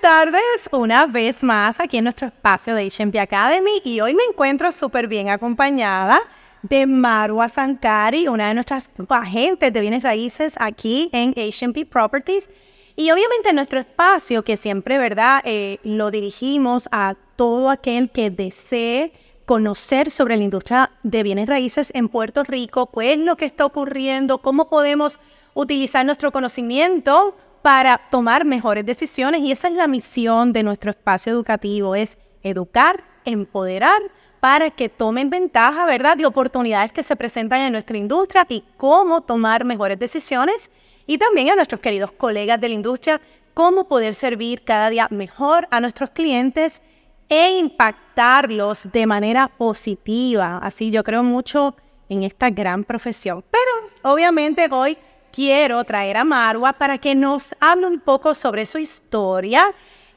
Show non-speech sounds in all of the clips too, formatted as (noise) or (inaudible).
tardes una vez más aquí en nuestro espacio de HMP Academy y hoy me encuentro súper bien acompañada de Marwa Sankari, una de nuestras agentes de bienes raíces aquí en HMP Properties. Y obviamente nuestro espacio, que siempre, ¿verdad?, eh, lo dirigimos a todo aquel que desee conocer sobre la industria de bienes raíces en Puerto Rico, qué es lo que está ocurriendo, cómo podemos utilizar nuestro conocimiento para tomar mejores decisiones y esa es la misión de nuestro espacio educativo, es educar, empoderar para que tomen ventaja, ¿verdad?, de oportunidades que se presentan en nuestra industria y cómo tomar mejores decisiones y también a nuestros queridos colegas de la industria, cómo poder servir cada día mejor a nuestros clientes e impactarlos de manera positiva. Así yo creo mucho en esta gran profesión. Pero obviamente hoy quiero traer a Marwa para que nos hable un poco sobre su historia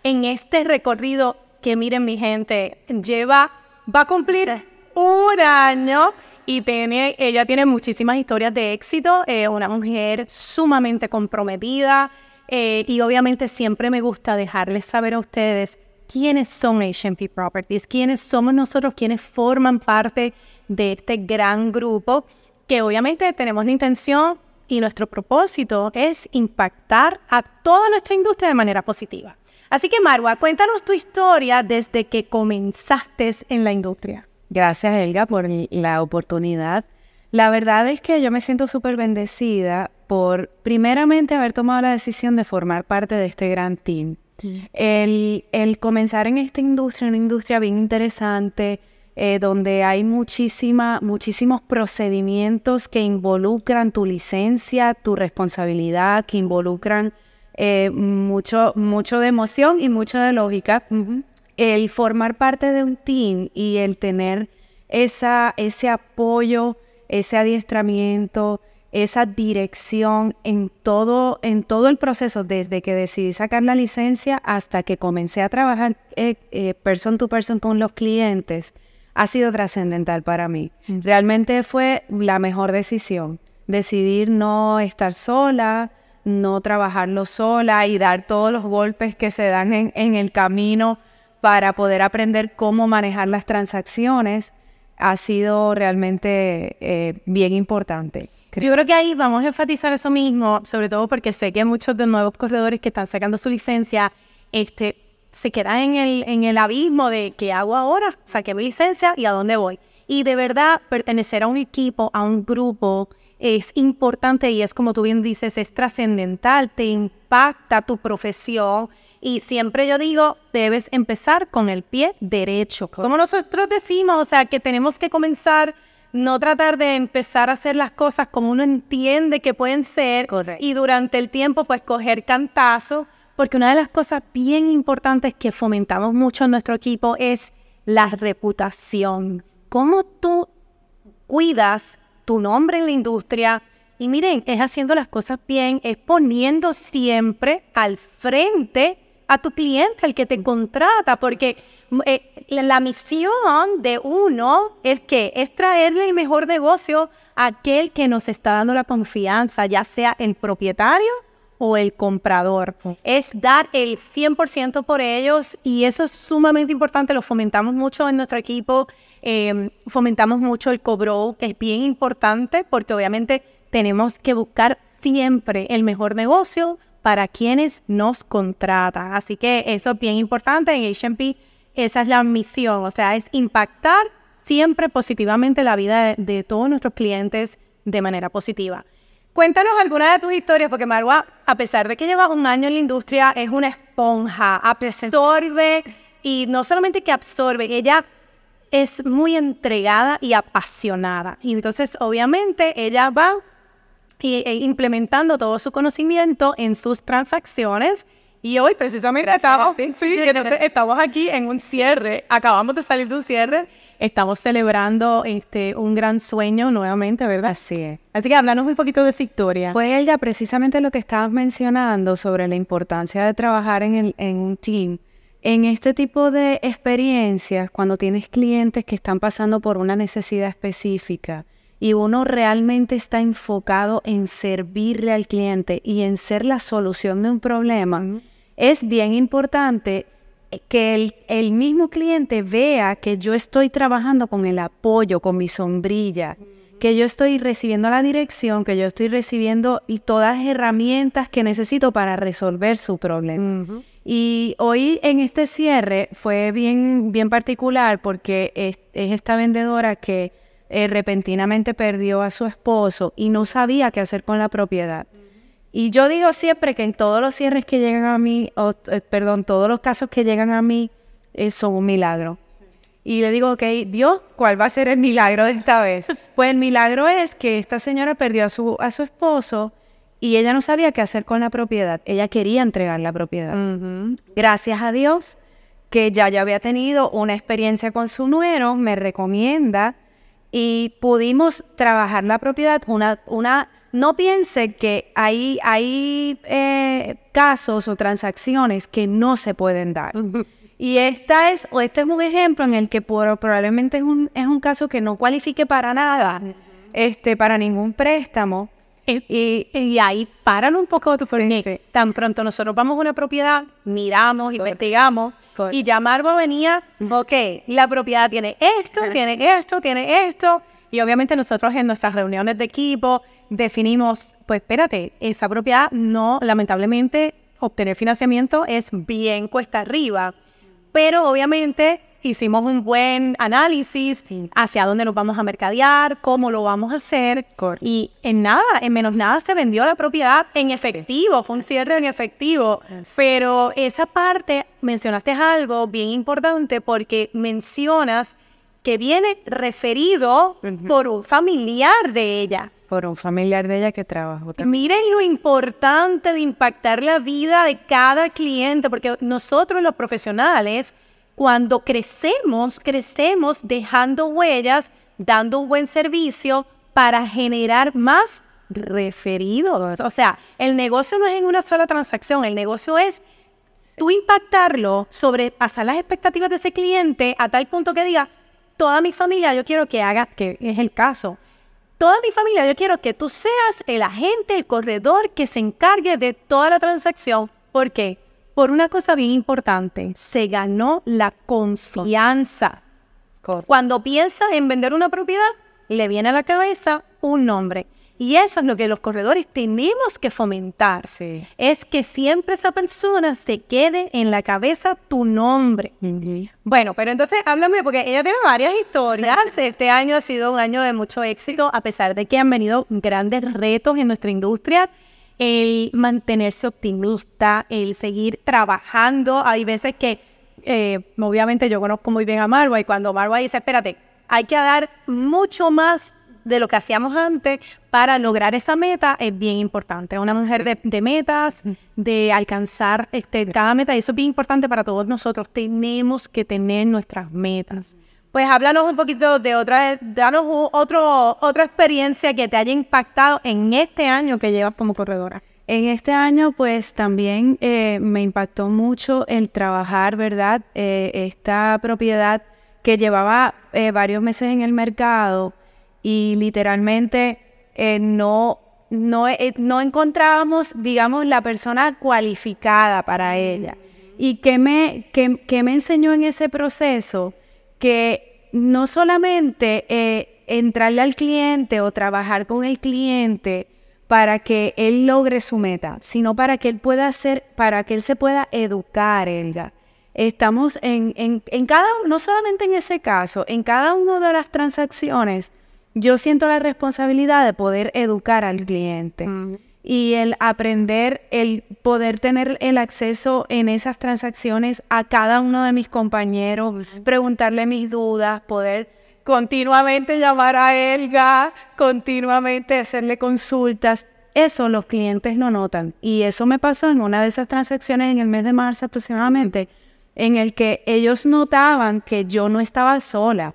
en este recorrido que miren mi gente, lleva, va a cumplir un año y tiene, ella tiene muchísimas historias de éxito, Es eh, una mujer sumamente comprometida eh, y obviamente siempre me gusta dejarles saber a ustedes quiénes son HMP Properties, quiénes somos nosotros, quiénes forman parte de este gran grupo que obviamente tenemos la intención y nuestro propósito es impactar a toda nuestra industria de manera positiva. Así que Marwa, cuéntanos tu historia desde que comenzaste en la industria. Gracias Elga por la oportunidad. La verdad es que yo me siento súper bendecida por primeramente haber tomado la decisión de formar parte de este gran team. Mm. El, el comenzar en esta industria, una industria bien interesante, eh, donde hay muchísima, muchísimos procedimientos que involucran tu licencia, tu responsabilidad, que involucran eh, mucho, mucho de emoción y mucho de lógica. El formar parte de un team y el tener ese apoyo, ese adiestramiento, esa dirección en todo, en todo el proceso, desde que decidí sacar la licencia hasta que comencé a trabajar eh, person to person con los clientes, ha sido trascendental para mí. Mm. Realmente fue la mejor decisión, decidir no estar sola, no trabajarlo sola y dar todos los golpes que se dan en, el camino para poder aprender cómo manejar las transacciones ha sido realmente eh, bien importante. Yo creo que ahí vamos a enfatizar eso mismo, sobre todo porque sé que muchos de los nuevos corredores que están sacando su licencia este, se queda en el, en el abismo de qué hago ahora, saqué mi licencia y a dónde voy. Y de verdad, pertenecer a un equipo, a un grupo, es importante y es como tú bien dices, es trascendental, te impacta tu profesión. Y siempre yo digo, debes empezar con el pie derecho. Como nosotros decimos, o sea, que tenemos que comenzar, no tratar de empezar a hacer las cosas como uno entiende que pueden ser. Y durante el tiempo, pues coger cantazo porque una de las cosas bien importantes que fomentamos mucho en nuestro equipo es la reputación. ¿Cómo tú cuidas tu nombre en la industria? Y miren, es haciendo las cosas bien, es poniendo siempre al frente a tu cliente, al que te contrata, porque eh, la, misión de uno es que es traerle el mejor negocio a aquel que nos está dando la confianza, ya sea el propietario o el comprador. Es dar el 100% por ellos y eso es sumamente importante, lo fomentamos mucho en nuestro equipo, em, fomentamos mucho el cobro, que es bien importante porque obviamente tenemos que buscar siempre el mejor negocio para quienes nos contratan. Así que eso es bien importante en H&P, esa es la misión, o sea, es impactar siempre positivamente la vida de todos nuestros clientes de manera positiva. Cuéntanos alguna de tus historias, porque Marwa, a pesar de que lleva un año en la industria, es una esponja, absorbe y no solamente que absorbe, ella es muy entregada y apasionada. Y entonces, obviamente, ella va e, implementando todo su conocimiento en sus transacciones. Y hoy, precisamente, estamos aquí en un cierre, acabamos de salir de un cierre estamos celebrando este, un gran sueño nuevamente, ¿verdad? Así es. Así que háblanos un poquito de esa historia. Pues ella, precisamente lo que estabas mencionando sobre la importancia de trabajar en, el, en un team. En este tipo de experiencias, cuando tienes clientes que están pasando por una necesidad específica y uno realmente está enfocado en servirle al cliente y en ser la solución de un problema, es bien importante que el, mismo cliente vea que yo estoy trabajando con el apoyo, con mi sombrilla, que yo estoy recibiendo la dirección, que yo estoy recibiendo y todas las herramientas que necesito para resolver su problema. Y hoy en este cierre fue bien, bien particular porque es, esta vendedora que eh, repentinamente perdió a su esposo y no sabía qué hacer con la propiedad. Y yo digo siempre que en todos los cierres que llegan a mí, eh, perdón, todos los casos que llegan a mí eh, son un milagro. Y le digo, ok, Dios, ¿cuál va a ser el milagro de esta vez? (laughs) pues el milagro es que esta señora perdió a su, a su esposo y ella no sabía qué hacer con la propiedad. Ella quería entregar la propiedad. Gracias a Dios que ya yo había tenido una experiencia con su nuero, me recomienda y pudimos trabajar la propiedad, una, una no piense que hay, hay eh, casos o transacciones que no se pueden dar. (laughs) Y esta es, o este es un ejemplo en el que probablemente es un, es un caso que no cualifique para nada, este, para ningún préstamo. Eh, eh, y, ahí paran un poco tu tan pronto nosotros vamos a una propiedad, miramos, investigamos y ya venía, ok, la propiedad tiene esto, tiene esto, tiene esto. Y obviamente nosotros en nuestras reuniones de equipo, definimos, pues espérate, esa propiedad no, lamentablemente, obtener financiamiento es bien cuesta arriba, pero obviamente hicimos un buen análisis hacia dónde nos vamos a mercadear, cómo lo vamos a hacer. Y en nada, en menos nada se vendió la propiedad en efectivo, fue un cierre en efectivo. Pero esa parte, mencionaste algo bien importante porque mencionas que viene referido por un familiar de ella por un familiar de ella que trabaja. Miren lo importante de impactar la vida de cada cliente, porque nosotros los profesionales, cuando crecemos, crecemos dejando huellas, dando un buen servicio para generar más referidos. O sea, el negocio no es en una sola transacción, el negocio es tú impactarlo, sobrepasar las expectativas de ese cliente a tal punto que diga, toda mi familia yo quiero que haga, que es el caso, toda mi familia, yo quiero que tú seas el agente, el corredor que se encargue de toda la transacción. ¿Por qué? Por una cosa bien importante, se ganó la confianza. Cuando piensas en vender una propiedad, le viene a la cabeza un nombre. Y eso es lo que los corredores tenemos que fomentar. Es que siempre esa persona se quede en la cabeza tu nombre. Bueno, pero entonces háblame, porque ella tiene varias historias. (laughs) Este año ha sido un año de mucho éxito, a pesar de que han venido grandes retos en nuestra industria el mantenerse optimista, el seguir trabajando. Hay veces que, eh, obviamente yo conozco muy bien a Marwa y cuando Marwa dice, espérate, hay que dar mucho más de lo que hacíamos antes para lograr esa meta es bien importante. Una mujer de, metas, de alcanzar este, cada meta, y eso es bien importante para todos nosotros. Tenemos que tener nuestras metas. Pues háblanos un poquito de otra, danos otro, otra experiencia que te haya impactado en este año que llevas como corredora. En este año, pues también eh, me impactó mucho el trabajar, ¿verdad? Eh, esta propiedad que llevaba eh, varios meses en el mercado, y literalmente eh, no, no, eh, no encontrábamos, digamos, la persona cualificada para ella. ¿Y qué me, me enseñó en ese proceso? Que no solamente eh, entrarle al cliente o trabajar con el cliente para que él logre su meta, sino para que él pueda hacer, para que él se pueda educar, Elga estamos en, en, en, cada, no solamente en ese caso, en cada una de las transacciones, yo siento la responsabilidad de poder educar al cliente. Mm. Y el aprender, el poder tener el acceso en esas transacciones a cada uno de mis compañeros, preguntarle mis dudas, poder continuamente llamar a Elga, continuamente hacerle consultas. Eso los clientes no notan. Y eso me pasó en una de esas transacciones en el mes de marzo aproximadamente en el que ellos notaban que yo no estaba sola,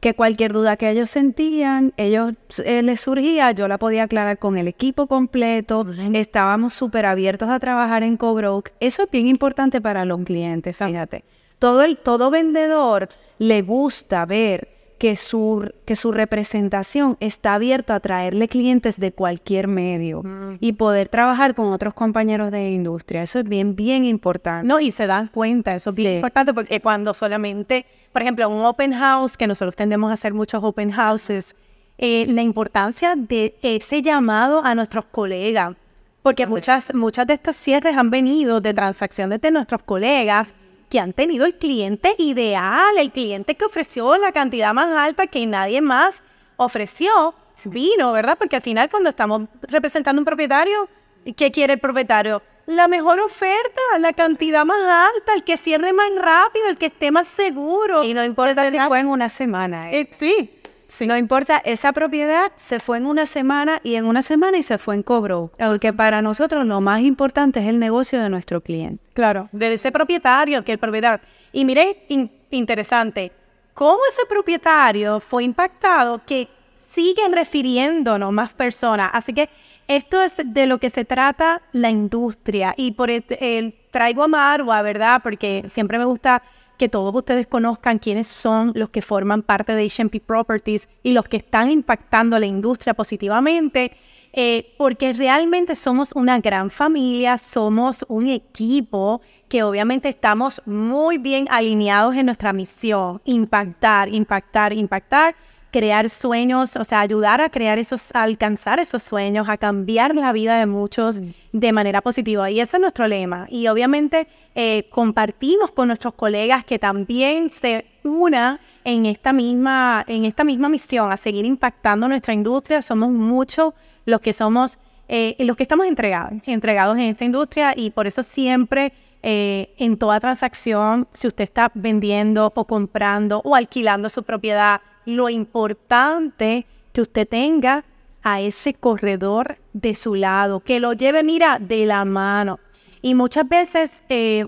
que cualquier duda que ellos sentían, ellos eh, les surgía, yo la podía aclarar con el equipo completo, estábamos súper abiertos a trabajar en Cobroke. Eso es bien importante para los clientes, fíjate. Todo, el, todo vendedor le gusta ver que su, que su representación está abierto a traerle clientes de cualquier medio y poder trabajar con otros compañeros de industria. Eso es bien, bien importante. No, y se dan cuenta, eso es bien importante porque cuando solamente, por ejemplo, un open house, que nosotros tendemos a hacer muchos open houses, eh, la importancia de ese llamado a nuestros colegas, porque muchas, muchas de estas cierres han venido de transacciones de nuestros colegas que han tenido el cliente ideal, el cliente que ofreció la cantidad más alta que nadie más ofreció, vino, ¿verdad? Porque al final cuando estamos representando un propietario, ¿qué quiere el propietario? La mejor oferta, la cantidad más alta, el que cierre más rápido, el que esté más seguro. Y no importa si fue en una semana. ¿eh? Eh, sí, no importa, esa propiedad se fue en una semana y en una semana y se fue en cobro. Porque para nosotros lo más importante es el negocio de nuestro cliente. Claro, de ese propietario, que el propiedad. Y mire, interesante, cómo ese propietario fue impactado que siguen refiriéndonos más personas. Así que esto es de lo que se trata la industria. Y por e-, el, traigo a Marwa, ¿verdad? Porque siempre me gusta que todos ustedes conozcan quiénes son los que forman parte de HMP Properties y los que están impactando la industria positivamente, eh, porque realmente somos una gran familia, somos un equipo que obviamente estamos muy bien alineados en nuestra misión, impactar, impactar, impactar crear sueños, o sea, ayudar a crear esos, alcanzar esos sueños, a cambiar la vida de muchos mm. de manera positiva. Y ese es nuestro lema. Y obviamente eh, compartimos con nuestros colegas que también se una en esta misma, en esta misma misión, a seguir impactando nuestra industria. Somos muchos los que somos, eh, los que estamos entregados, entregados en esta industria y por eso siempre eh, en toda transacción, si usted está vendiendo o comprando o alquilando su propiedad, lo importante que usted tenga a ese corredor de su lado, que lo lleve, mira, de la mano. Y muchas veces eh,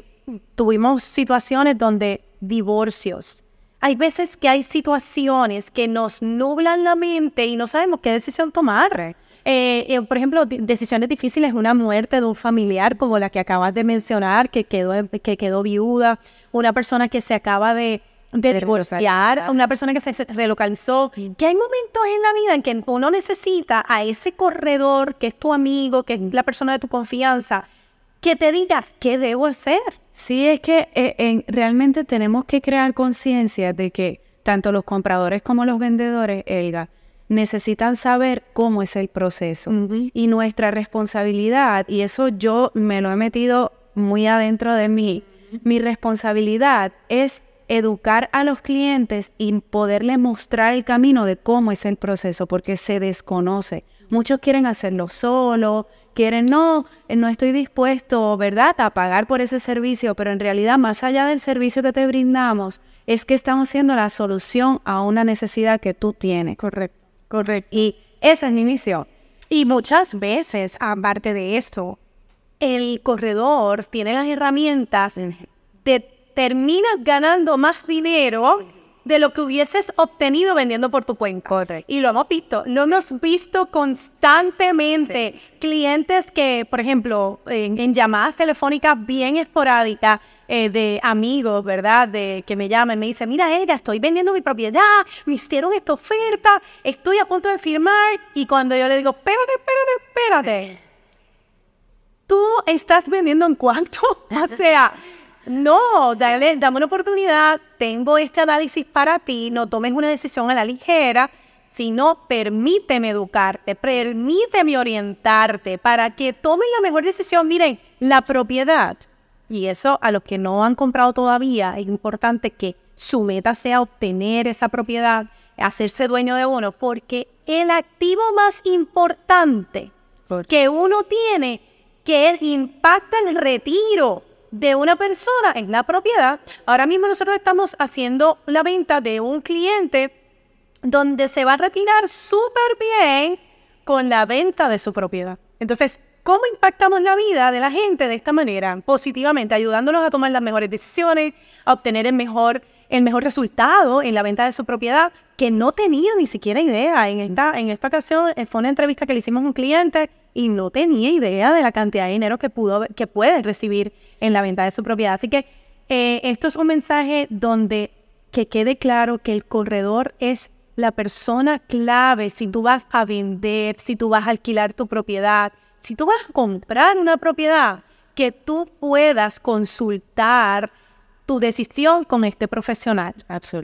tuvimos situaciones donde divorcios. Hay veces que hay situaciones que nos nublan la mente y no sabemos qué decisión tomar. Eh, eh, por ejemplo, decisiones difíciles, una muerte de un familiar como la que acabas de mencionar, que quedó, que quedó viuda, una persona que se acaba de, de divorciar, a una persona que se relocalizó, que hay momentos en la vida en que uno necesita a ese corredor que es tu amigo, que es la persona de tu confianza, que te diga qué debo hacer. Sí, es que eh, realmente tenemos que crear conciencia de que tanto los compradores como los vendedores, Elga, necesitan saber cómo es el proceso. Y nuestra responsabilidad, y eso yo me lo he metido muy adentro de mí, mi responsabilidad es educar a los clientes y poderle mostrar el camino de cómo es el proceso, porque se desconoce. Muchos quieren hacerlo solo, quieren, no, no estoy dispuesto, ¿verdad?, a pagar por ese servicio, pero en realidad, más allá del servicio que te brindamos, es que estamos siendo la solución a una necesidad que tú tienes. Correcto, correcto. Y esa es mi inicio Y muchas veces, aparte de eso, el corredor tiene las herramientas de terminas ganando más dinero de lo que hubieses obtenido vendiendo por tu cuenta. Correcto. Y lo hemos visto, lo hemos visto constantemente. Clientes que, por ejemplo, en, llamadas telefónicas bien esporádicas, eh, de amigos, ¿verdad? De que me llaman, me dicen, mira, ella, estoy vendiendo mi propiedad, me hicieron esta oferta, estoy a punto de firmar. Y cuando yo le digo, espérate, espérate, espérate. ¿Tú estás vendiendo en cuánto? (laughs) o sea, no, dale, dame una oportunidad, tengo este análisis para ti, no tomes una decisión a la ligera, sino permíteme educarte, permíteme orientarte para que tomen la mejor decisión. Miren, la propiedad, y eso a los que no han comprado todavía, es importante que su meta sea obtener esa propiedad, hacerse dueño de uno, porque el activo más importante que uno tiene, que es, impacta el retiro de una persona en la propiedad. Ahora mismo nosotros estamos haciendo la venta de un cliente donde se va a retirar súper bien con la venta de su propiedad. Entonces, ¿cómo impactamos la vida de la gente de esta manera? Positivamente, ayudándolos a tomar las mejores decisiones, a obtener el mejor el mejor resultado en la venta de su propiedad, que no tenía ni siquiera idea. En esta, en esta ocasión eh, fue una entrevista que le hicimos a un cliente y no tenía idea de la cantidad de dinero que, pudo, que puede recibir en la venta de su propiedad. Así que eh, esto es un mensaje donde que quede claro que el corredor es la persona clave. Si tú vas a vender, si tú vas a alquilar tu propiedad, si tú vas a comprar una propiedad, que tú puedas consultar tu decisión con este profesional.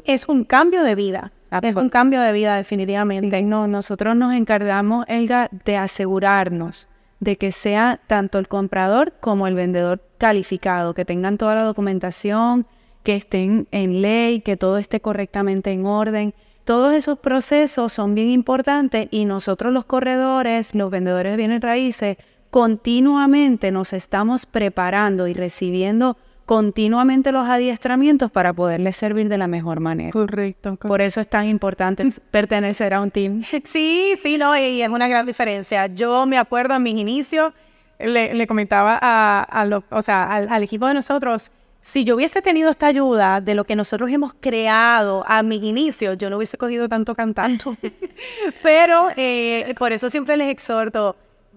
Es un cambio de vida. Es un cambio de vida definitivamente. No, nosotros nos encargamos, Elga, de asegurarnos de que sea tanto el comprador como el vendedor calificado, que tengan toda la documentación, que estén en ley, que todo esté correctamente en orden. Todos esos procesos son bien importantes y nosotros los corredores, los vendedores de bienes raíces, continuamente nos estamos preparando y recibiendo continuamente los adiestramientos para poderles servir de la mejor manera. Correcto. Por eso es tan importante mm. pertenecer a un team. (laughs) Sí, sí, no, y es una gran diferencia. Yo me acuerdo en mis inicios, le, comentaba a, a o sea, al, equipo de nosotros, si yo hubiese tenido esta ayuda de lo que nosotros hemos creado a mis inicios, yo no hubiese cogido tanto cantando. (laughs) Pero eh, por eso siempre les exhorto,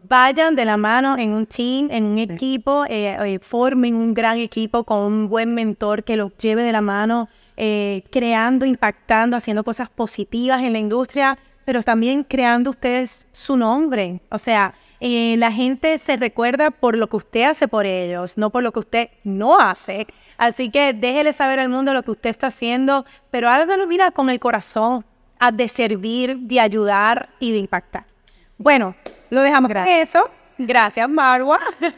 vayan de la mano en un team, en un equipo, eh, eh, formen un gran equipo con un buen mentor que los lleve de la mano, eh, creando, impactando, haciendo cosas positivas en la industria, pero también creando ustedes su nombre. O sea, la gente se recuerda por lo que usted hace por ellos, no por lo que usted no hace. Así que déjele saber al mundo lo que usted está haciendo, pero hágalo, mira, con el corazón, a de servir, de ayudar y de impactar. Bueno, lo dejamos Gracias. eso. (laughs) Gracias, Marwa. (laughs)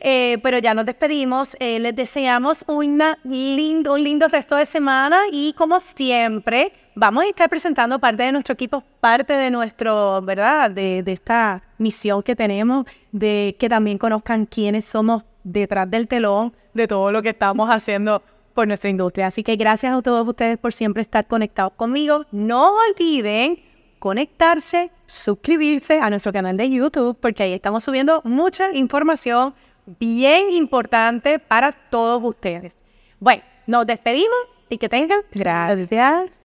Eh, pero ya nos despedimos. Eh, les deseamos una lindo, un lindo resto de semana y como siempre, vamos a estar presentando parte de nuestro equipo, parte de nuestro, ¿verdad? De, de esta misión que tenemos, de que también conozcan quiénes somos detrás del telón de todo lo que estamos haciendo por nuestra industria. Así que gracias a todos ustedes por siempre estar conectados conmigo. No olviden conectarse, suscribirse a nuestro canal de YouTube, porque ahí estamos subiendo mucha información bien importante para todos ustedes. Bueno, nos despedimos y que tengan gracias.